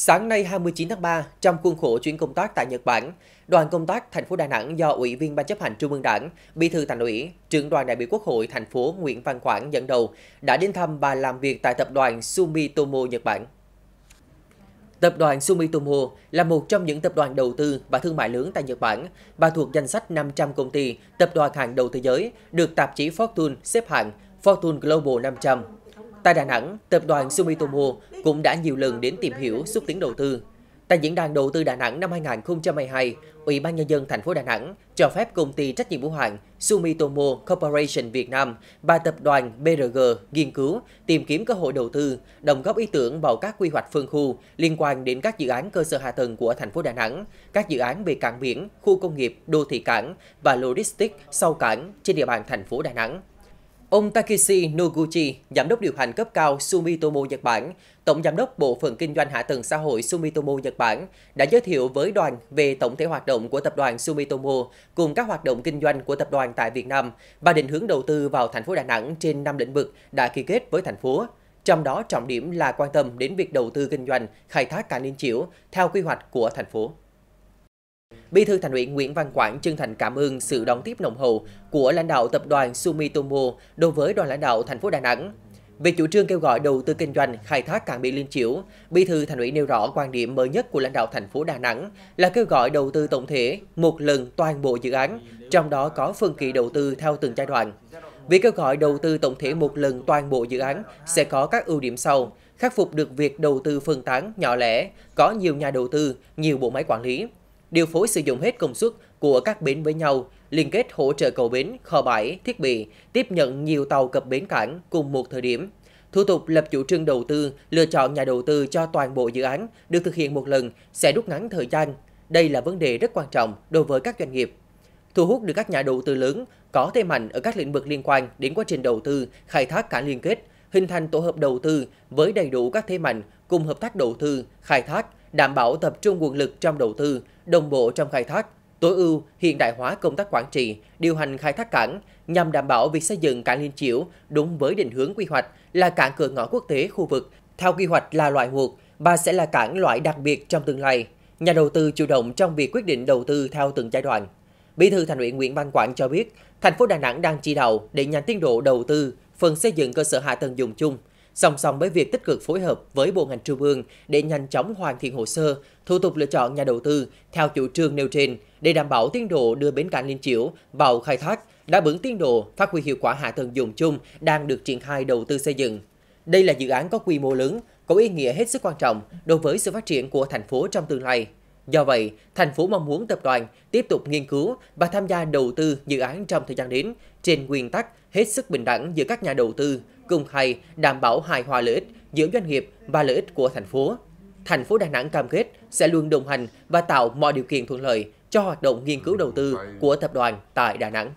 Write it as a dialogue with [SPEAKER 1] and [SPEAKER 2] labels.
[SPEAKER 1] Sáng nay 29 tháng 3, trong khuôn khổ chuyến công tác tại Nhật Bản, đoàn công tác thành phố Đà Nẵng do Ủy viên Ban chấp hành Trung ương Đảng, Bí thư Thành ủy, trưởng đoàn đại biểu Quốc hội thành phố Nguyễn Văn Quảng dẫn đầu đã đến thăm và làm việc tại tập đoàn Sumitomo Nhật Bản. Tập đoàn Sumitomo là một trong những tập đoàn đầu tư và thương mại lớn tại Nhật Bản và thuộc danh sách 500 công ty tập đoàn hàng đầu thế giới được tạp chí Fortune xếp hạng Fortune Global 500 Tại Đà Nẵng, tập đoàn Sumitomo cũng đã nhiều lần đến tìm hiểu xúc tiến đầu tư. Tại diễn đàn đầu tư Đà Nẵng năm 2022, Ủy ban nhân dân thành phố Đà Nẵng cho phép công ty trách nhiệm hữu hạn Sumitomo Corporation Việt Nam và tập đoàn BRG nghiên cứu, tìm kiếm cơ hội đầu tư, đồng góp ý tưởng vào các quy hoạch phương khu liên quan đến các dự án cơ sở hạ tầng của thành phố Đà Nẵng, các dự án về cảng biển, khu công nghiệp, đô thị cảng và logistics sau cảng trên địa bàn thành phố Đà Nẵng. Ông Takeshi Noguchi, giám đốc điều hành cấp cao Sumitomo Nhật Bản, tổng giám đốc Bộ phận Kinh doanh Hạ tầng Xã hội Sumitomo Nhật Bản, đã giới thiệu với đoàn về tổng thể hoạt động của tập đoàn Sumitomo cùng các hoạt động kinh doanh của tập đoàn tại Việt Nam và định hướng đầu tư vào thành phố Đà Nẵng trên 5 lĩnh vực đã ký kết với thành phố. Trong đó trọng điểm là quan tâm đến việc đầu tư kinh doanh, khai thác cảng Liên Chiểu theo quy hoạch của thành phố. Bí thư Thành ủy Nguyễn Văn Quảng chân thành cảm ơn sự đón tiếp nồng hậu của lãnh đạo tập đoàn Sumitomo đối với đoàn lãnh đạo thành phố Đà Nẵng. Về chủ trương kêu gọi đầu tư kinh doanh khai thác cảng biển Liên Chiểu, Bí thư Thành ủy nêu rõ quan điểm mới nhất của lãnh đạo thành phố Đà Nẵng là kêu gọi đầu tư tổng thể một lần toàn bộ dự án, trong đó có phân kỳ đầu tư theo từng giai đoạn. Việc kêu gọi đầu tư tổng thể một lần toàn bộ dự án sẽ có các ưu điểm sau: khắc phục được việc đầu tư phân tán nhỏ lẻ, có nhiều nhà đầu tư, nhiều bộ máy quản lý, điều phối sử dụng hết công suất của các bến với nhau, liên kết hỗ trợ cầu bến, kho bãi, thiết bị, tiếp nhận nhiều tàu cập bến cảng cùng một thời điểm. Thủ tục lập chủ trương đầu tư, lựa chọn nhà đầu tư cho toàn bộ dự án được thực hiện một lần sẽ rút ngắn thời gian. Đây là vấn đề rất quan trọng đối với các doanh nghiệp. Thu hút được các nhà đầu tư lớn có thế mạnh ở các lĩnh vực liên quan đến quá trình đầu tư, khai thác cả liên kết, hình thành tổ hợp đầu tư với đầy đủ các thế mạnh cùng hợp tác đầu tư, khai thác, đảm bảo tập trung nguồn lực trong đầu tư, đồng bộ trong khai thác, tối ưu hiện đại hóa công tác quản trị, điều hành khai thác cảng nhằm đảm bảo việc xây dựng cảng Liên Chiểu đúng với định hướng quy hoạch là cảng cửa ngõ quốc tế khu vực theo quy hoạch là loại một và sẽ là cảng loại đặc biệt trong tương lai. Nhà đầu tư chủ động trong việc quyết định đầu tư theo từng giai đoạn. Bí thư Thành ủy Nguyễn Văn Quảng cho biết, thành phố Đà Nẵng đang chỉ đạo để nhanh tiến độ đầu tư phần xây dựng cơ sở hạ tầng dùng chung, song song với việc tích cực phối hợp với bộ ngành trung ương để nhanh chóng hoàn thiện hồ sơ, thủ tục lựa chọn nhà đầu tư theo chủ trương nêu trên để đảm bảo tiến độ đưa bến cảng Liên Chiểu vào khai thác, đáp ứng tiến độ phát huy hiệu quả hạ tầng dùng chung đang được triển khai đầu tư xây dựng. Đây là dự án có quy mô lớn, có ý nghĩa hết sức quan trọng đối với sự phát triển của thành phố trong tương lai. Do vậy, thành phố mong muốn tập đoàn tiếp tục nghiên cứu và tham gia đầu tư dự án trong thời gian đến trên nguyên tắc hết sức bình đẳng giữa các nhà đầu tư, cùng khai đảm bảo hài hòa lợi ích giữa doanh nghiệp và lợi ích của thành phố. Thành phố Đà Nẵng cam kết sẽ luôn đồng hành và tạo mọi điều kiện thuận lợi cho hoạt động nghiên cứu đầu tư của tập đoàn tại Đà Nẵng.